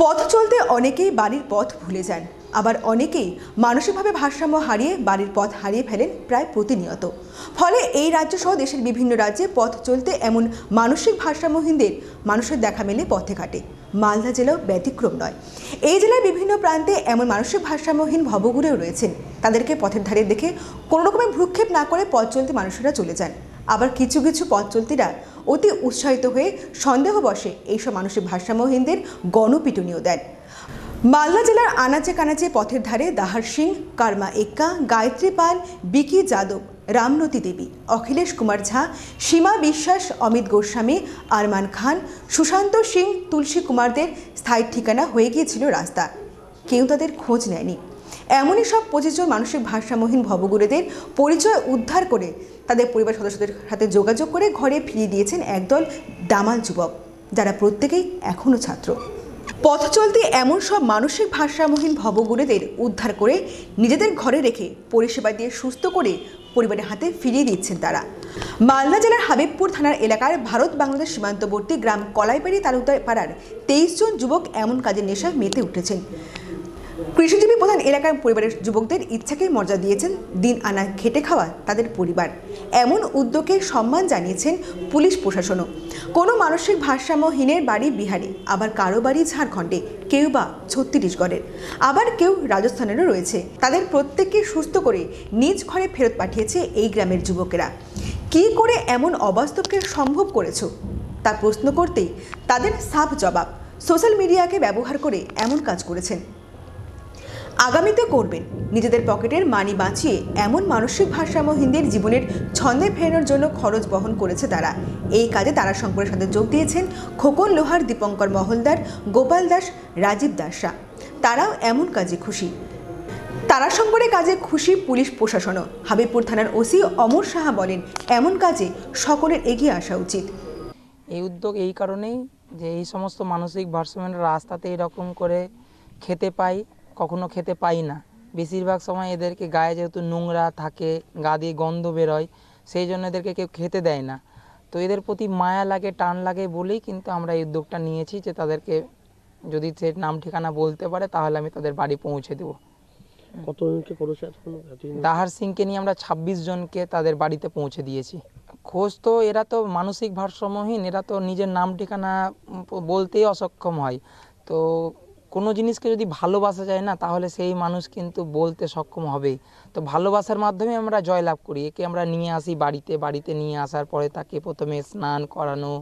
পথ চলতে অনেকেই বাড়ির পথ ভুলে যান আবার অনেকেই মানসিকভাবে ভারসাম্য হারিয়ে বাড়ির পথ হারিয়ে ফেলেন প্রায় প্রতিনিয়ত ফলে এই রাজ্য সহ দেশের বিভিন্ন রাজ্যে পথ চলতে এমন মানসিক ভারসাম্যহীনদের মানুষের দেখা মেলে পথে ঘাটে মালদা জেলাও ব্যতিক্রম নয় এই জেলার বিভিন্ন প্রান্তে এমন মানসিক ভারসাম্যহীন ভবঘুরেও রয়েছেন তাদেরকে পথের ধারে দেখে কোনো রকমের ভ্রুক্ষেপ না করে পথ চলতে মানুষেরা চলে যান আবার কিছু কিছু পথচলতিরা অতি উৎসাহিত হয়ে সন্দেহবশে এইসব মানুষের ভারসাম্যহীনদের গণপিটুনিও দেন মালদা জেলার আনাচে কানাচে পথের ধারে দাহার সিং কার্মা এক্কা গায়ত্রী পাল বিকি যাদব রামনতি দেবী অখিলেশ কুমার ঝা সীমা বিশ্বাস অমিত গোস্বামী আরমান খান সুশান্ত সিং তুলসী কুমারদের স্থায়ী ঠিকানা হয়ে গিয়েছিল রাস্তা কেউ তাদের খোঁজ নেয়নি এমনই সব পঁচিশ জন মানসিক ভারসাম্যহীন ভবগুরুদের পরিচয় উদ্ধার করে তাদের পরিবার সদস্যদের সাথে যোগাযোগ করে ঘরে ফিরিয়ে দিয়েছেন একদল দামাল যুবক যারা প্রত্যেকেই এখনও ছাত্র পথ চলতে এমন সব মানসিক ভারসাম্যহীন ভবগুরুদের উদ্ধার করে নিজেদের ঘরে রেখে পরিষেবা দিয়ে সুস্থ করে পরিবারের হাতে ফিরিয়ে দিচ্ছেন তারা মালদা জেলার হাবিবপুর থানার এলাকার ভারত বাংলাদেশ সীমান্তবর্তী গ্রাম কলাইপাড়ি তালুকদার পাড়ার তেইশ জন যুবক এমন কাজের নেশায় মেতে উঠেছেন কৃষিজীবী প্রধান এলাকার পরিবারের যুবকদের ইচ্ছাকে মর্যাদা দিয়েছেন দিন আনা খেটে খাওয়া তাদের পরিবার এমন উদ্যোগে সম্মান জানিয়েছেন পুলিশ প্রশাসনও কোনো মানসিক ভারসাম্যহীনের বাড়ি বিহারে আবার কারো বাড়ি ঝাড়খণ্ডে কেউ বা ছত্তিশগড়ের আবার কেউ রাজস্থানেরও রয়েছে তাদের প্রত্যেককে সুস্থ করে নিজ ঘরে ফেরত পাঠিয়েছে এই গ্রামের যুবকেরা কি করে এমন অবাস্তবকে সম্ভব করেছ তা প্রশ্ন করতেই তাদের সাফ জবাব সোশ্যাল মিডিয়াকে ব্যবহার করে এমন কাজ করেছেন আগামীতে করবেন নিজেদের পকেটের মানি বাঁচিয়ে এমন মানসিক ভারসাম্য হিন্দির জীবনের ছন্দে ফেরানোর জন্য খরচ বহন করেছে তারা এই কাজে তারা শঙ্করের সাথে যোগ দিয়েছেন খোকন লোহার দীপঙ্কর মহলদার গোপাল দাস রাজীব দাসরা তারাও এমন কাজে খুশি তারা তারাশঙ্করে কাজে খুশি পুলিশ প্রশাসনও হাবিবপুর থানার ওসি অমর সাহা বলেন এমন কাজে সকলের এগিয়ে আসা উচিত এই উদ্যোগ এই কারণেই যে এই সমস্ত মানসিক ভারসাম্যের রাস্তাতে এরকম করে খেতে পায় কখনো খেতে পাই না বেশিরভাগ সময় এদেরকে গায়ে যেহেতু নোংরা থাকে গা দিয়ে গন্ধ বেরোয় সেই জন্য এদেরকে কেউ খেতে দেয় না তো এদের প্রতি মায়া লাগে টান লাগে বলেই কিন্তু আমরা এই উদ্যোগটা নিয়েছি যে তাদেরকে যদি সে নাম ঠিকানা বলতে পারে তাহলে আমি তাদের বাড়ি পৌঁছে দেবো দাহার সিংকে নিয়ে আমরা ২৬ জনকে তাদের বাড়িতে পৌঁছে দিয়েছি খোঁজ তো এরা তো মানসিক ভারসাম্যহীন এরা তো নিজের নাম ঠিকানা বলতেই অসক্ষম হয় তো কোনো জিনিসকে যদি ভালোবাসা যায় না তাহলে সেই মানুষ কিন্তু বলতে সক্ষম হবেই তো ভালোবাসার মাধ্যমে আমরা জয়লাভ করি একে আমরা নিয়ে আসি বাড়িতে বাড়িতে নিয়ে আসার পরে তাকে প্রথমে স্নান করানো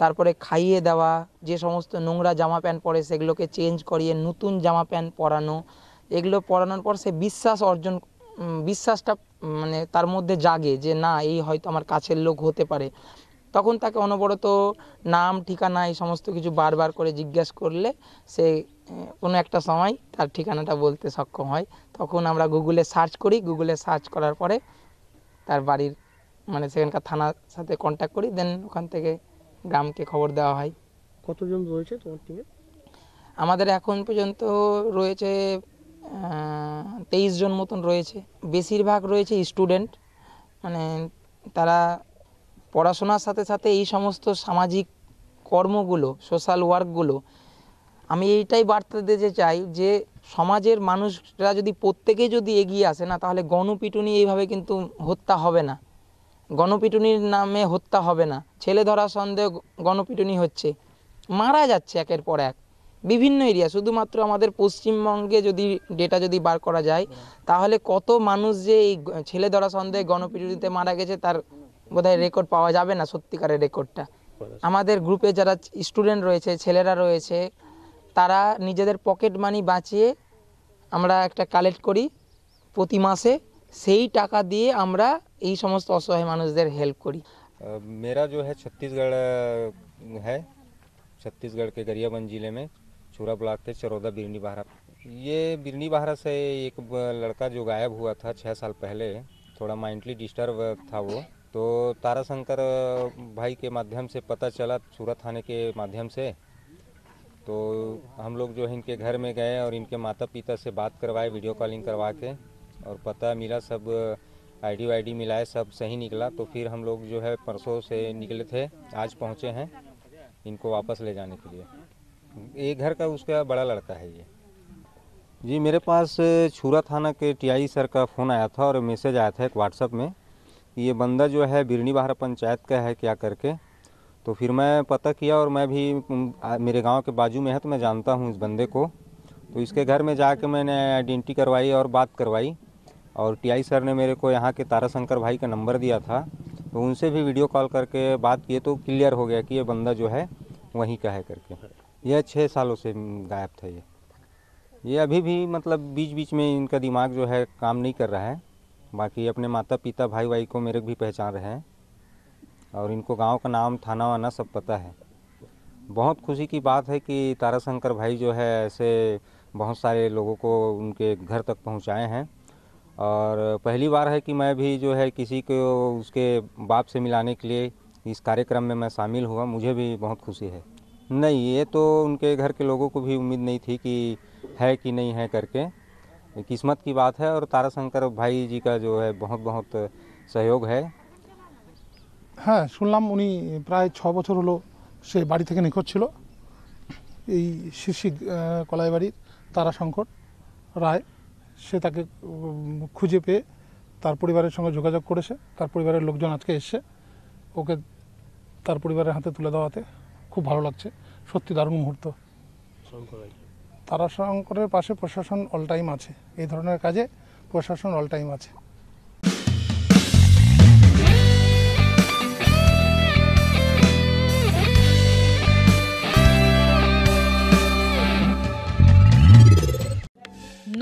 তারপরে খাইয়ে দেওয়া যে সমস্ত নোংরা জামা প্যান্ট পরে সেগুলোকে চেঞ্জ করিয়ে নতুন জামা প্যান্ট পরানো এগুলো পরানোর পর সে বিশ্বাস অর্জন বিশ্বাসটা মানে তার মধ্যে জাগে যে না এই হয়তো আমার কাছের লোক হতে পারে তখন তাকে অনবরত নাম ঠিকানা এই সমস্ত কিছু বারবার করে জিজ্ঞাসা করলে সে কোনো একটা সময় তার ঠিকানাটা বলতে সক্ষম হয় তখন আমরা গুগলে সার্চ করি গুগলে সার্চ করার পরে তার বাড়ির মানে সেখানকার থানার সাথে কন্ট্যাক্ট করি দেন ওখান থেকে গ্রামকে খবর দেওয়া হয় কতজন রয়েছে তোমার টিমে আমাদের এখন পর্যন্ত রয়েছে তেইশ জন মতন রয়েছে বেশিরভাগ রয়েছে স্টুডেন্ট মানে তারা পড়াশোনার সাথে সাথে এই সমস্ত সামাজিক কর্মগুলো সোশ্যাল ওয়ার্কগুলো আমি এইটাই বার্তা দিতে চাই যে সমাজের মানুষরা যদি প্রত্যেকেই যদি এগিয়ে আসে না তাহলে গণপিটুনি এইভাবে কিন্তু হত্যা হবে না গণপিটুনির নামে হত্যা হবে না ছেলে ধরা সন্দেহ গণপিটুনি হচ্ছে মারা যাচ্ছে একের পর এক বিভিন্ন এরিয়া শুধুমাত্র আমাদের পশ্চিমবঙ্গে যদি ডেটা যদি বার করা যায় তাহলে কত মানুষ যে এই ছেলে ধরা সন্দেহে গণপিটুনিতে মারা গেছে তার বدايه রেকর্ড পাওয়া যাবে না সত্তিকারের রেকর্ডটা আমাদের গ্রুপে যারা স্টুডেন্ট রয়েছে ছেলেরা রয়েছে তারা নিজেদের পকেট মানি বাঁচিয়ে আমরা একটা কালেক্ট করি প্রতি মাসে সেই টাকা দিয়ে আমরা এই সমস্ত অসহায় মানুষদের হেল্প করি मेरा जो है छत्तीसगढ़ है छत्तीसगढ़ के गरियाबंद जिले में चोरा ब्लाकते चरोदा बिरनीबाहरा ये बिरनीबाहरा से एक लड़का जो गायब हुआ था 6 साल पहले थोड़ा माइंडली डिस्टर्ब था वो तो ताराशंकर भाई के माध्यम से पता चला सूरत थाने के माध्यम से तो हम लोग जो है इनके घर में गए और इनके माता पिता से बात करवाए वीडियो कॉलिंग करवा के और पता मिला सब आईडी वाईडी मिलाए सब सही निकला तो फिर हम लोग जो है परसों से निकले थे आज पहुंचे हैं इनको वापस ले जाने के लिए ये घर का उसका बड़ा लड़का है ये जी मेरे पास छूरा थाना के टीआई सर का फ़ोन आया था और मैसेज आया था एक व्हाट्सअप में ये बंदा जो है बिरनी बहारा पंचायत का है क्या करके तो फिर मैं पता किया और मैं भी मेरे गांव के बाजू में है तो मैं जानता हूँ इस बंदे को तो इसके घर में जा मैंने आइडेंटिटी करवाई और बात करवाई और टीआई सर ने मेरे को यहाँ के ताराशंकर भाई का नंबर दिया था तो उनसे भी वीडियो कॉल करके बात किए तो क्लियर हो गया कि ये बंदा जो है वहीं का है करके यह छः सालों से गायब था ये ये अभी भी मतलब बीच बीच में इनका दिमाग जो है काम नहीं कर रहा है बाकी अपने माता पिता भाई भाई को मेरे भी पहचान रहे हैं और इनको गांव का नाम थाना वाना सब पता है बहुत खुशी की बात है कि ताराशंकर भाई जो है ऐसे बहुत सारे लोगों को उनके घर तक पहुंचाए हैं और पहली बार है कि मैं भी जो है किसी को उसके बाप से मिलाने के लिए इस कार्यक्रम में मैं शामिल हुआ मुझे भी बहुत खुशी है नहीं ये तो उनके घर के लोगों को भी उम्मीद नहीं थी कि है कि नहीं है करके किस्मत की बात है और तारा शंकर भाई जी का जो है बहुत बहुत सहयोग है হ্যাঁ শুনলাম উনি প্রায় ছ বছর হলো সে বাড়ি থেকে নিখোঁজ ছিল এই শীর্ষি কলাই বাড়ির তারাশঙ্কর রায় সে তাকে খুঁজে পেয়ে তার পরিবারের সঙ্গে যোগাযোগ করেছে তার পরিবারের লোকজন আজকে এসছে ওকে তার পরিবারের হাতে তুলে দেওয়াতে খুব ভালো লাগছে সত্যি দারুণ মুহূর্ত তারাশঙ্করের পাশে প্রশাসন অল টাইম আছে এই ধরনের কাজে প্রশাসন অল টাইম আছে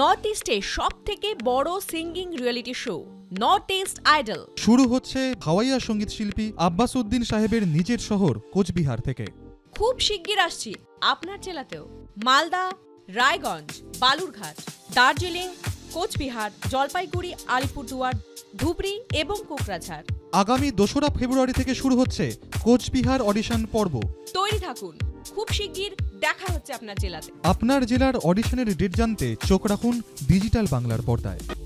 নর্থ ইস্টে সব থেকে বড় singing reality show North East Idol শুরু হচ্ছে হাওয়াইয়া সঙ্গীত শিল্পী আব্বাস উদ্দিন সাহেবের নিজের শহর কোচবিহার থেকে খুব শিগগির আসছি আপনার জেলাতেও মালদা রায়গঞ্জ বালুরঘাট দার্জিলিং কোচবিহার জলপাইগুড়ি আলিপুরদুয়ার ধুবড়ি এবং কোকরাঝাড় আগামী দোসরা ফেব্রুয়ারি থেকে শুরু হচ্ছে কোচবিহার অডিশন পর্ব তৈরি থাকুন খুব শিগগির দেখা হচ্ছে আপনার জেলাতে আপনার জেলার অডিশনের ডেট জানতে চোখ রাখুন ডিজিটাল বাংলার পর্দায়